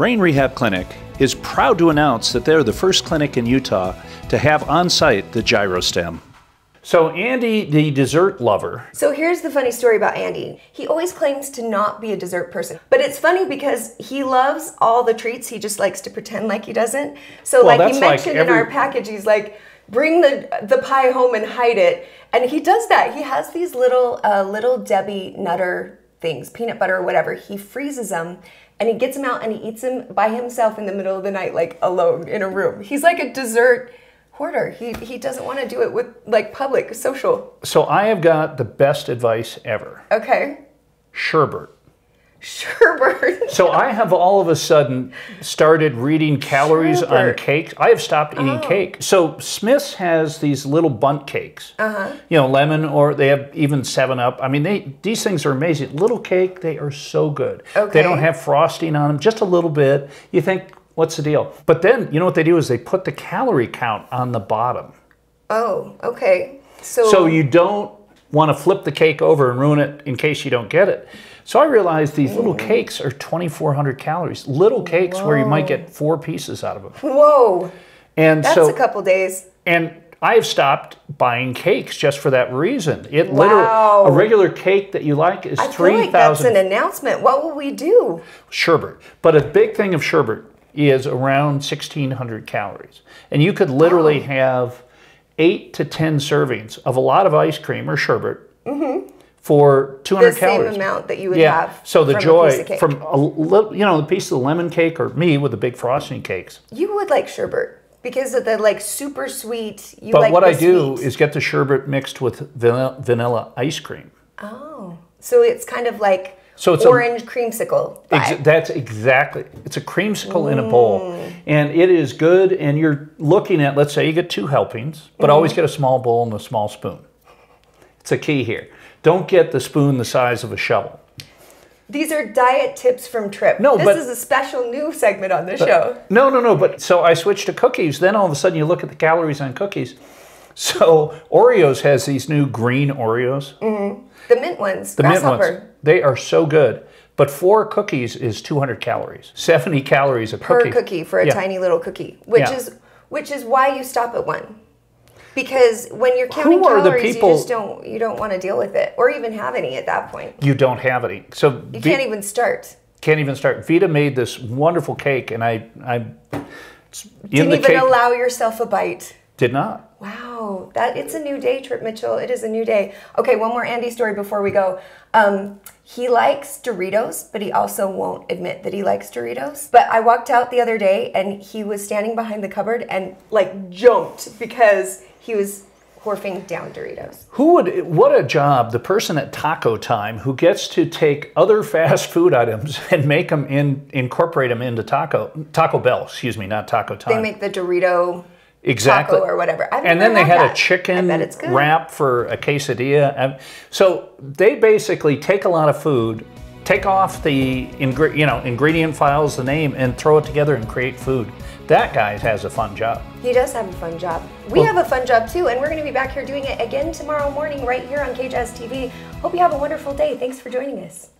Brain Rehab Clinic is proud to announce that they're the first clinic in Utah to have on site the gyrostem. So, Andy, the dessert lover. So, here's the funny story about Andy. He always claims to not be a dessert person, but it's funny because he loves all the treats. He just likes to pretend like he doesn't. So, well, like he mentioned like every... in our package, he's like, bring the the pie home and hide it. And he does that. He has these little uh, little Debbie Nutter things, peanut butter or whatever, he freezes them and he gets them out and he eats them by himself in the middle of the night, like alone in a room. He's like a dessert hoarder. He, he doesn't want to do it with like public, social. So I have got the best advice ever. Okay. Sherbet. Sherbert. so I have all of a sudden started reading calories Sherbert. on cakes. I have stopped eating oh. cake. So Smith's has these little bunt cakes. Uh-huh. You know, lemon or they have even 7 Up. I mean, they these things are amazing. Little cake, they are so good. Okay. They don't have frosting on them, just a little bit. You think what's the deal? But then, you know what they do is they put the calorie count on the bottom. Oh, okay. So So you don't want to flip the cake over and ruin it in case you don't get it. So I realized these little cakes are 2,400 calories. Little cakes Whoa. where you might get four pieces out of them. Whoa. And That's so, a couple days. And I have stopped buying cakes just for that reason. It wow. literally a regular cake that you like is I three thousand. Like that's an announcement. What will we do? Sherbet, but a big thing of sherbet is around sixteen hundred calories, and you could literally wow. have eight to 10 servings of a lot of ice cream or sherbet mm -hmm. for 200 the calories. same amount that you would yeah. have. So the joy a from a little, you know, the piece of the lemon cake or me with the big frosting cakes. You would like sherbet because of the like super sweet. You but like what I do sweet. is get the sherbet mixed with vanilla, vanilla ice cream. Oh, so it's kind of like so it's orange a, creamsicle. Ex that's exactly. It's a creamsicle mm. in a bowl, mm. and it is good. And you're looking at, let's say, you get two helpings, but mm -hmm. always get a small bowl and a small spoon. It's a key here. Don't get the spoon the size of a shovel. These are diet tips from Trip. No, this but, is a special new segment on the show. No, no, no. But so I switched to cookies. Then all of a sudden, you look at the calories on cookies, so Oreos has these new green Oreos. Mm-hmm. The mint ones. The mint ones. They are so good. But four cookies is 200 calories. 70 calories a per cookie. cookie for a yeah. tiny little cookie, which yeah. is which is why you stop at one. Because when you're counting calories, you just don't you don't want to deal with it or even have any at that point. You don't have any, so you can't even start. Can't even start. Vita made this wonderful cake, and I I didn't even cake. allow yourself a bite. Did not. Wow, that it's a new day, Trip Mitchell. It is a new day. Okay, one more Andy story before we go. Um, he likes Doritos, but he also won't admit that he likes Doritos. But I walked out the other day, and he was standing behind the cupboard and like jumped because he was horfing down Doritos. Who would, what a job, the person at Taco Time who gets to take other fast food items and make them in, incorporate them into Taco, Taco Bell, excuse me, not Taco Time. They make the Dorito exactly or whatever. I've and then they had, had a chicken wrap for a quesadilla. So they basically take a lot of food, take off the ingre- you know ingredient files, the name, and throw it together and create food. That guy has a fun job. He does have a fun job. We well, have a fun job too, and we're going to be back here doing it again tomorrow morning right here on Cage TV. Hope you have a wonderful day. Thanks for joining us.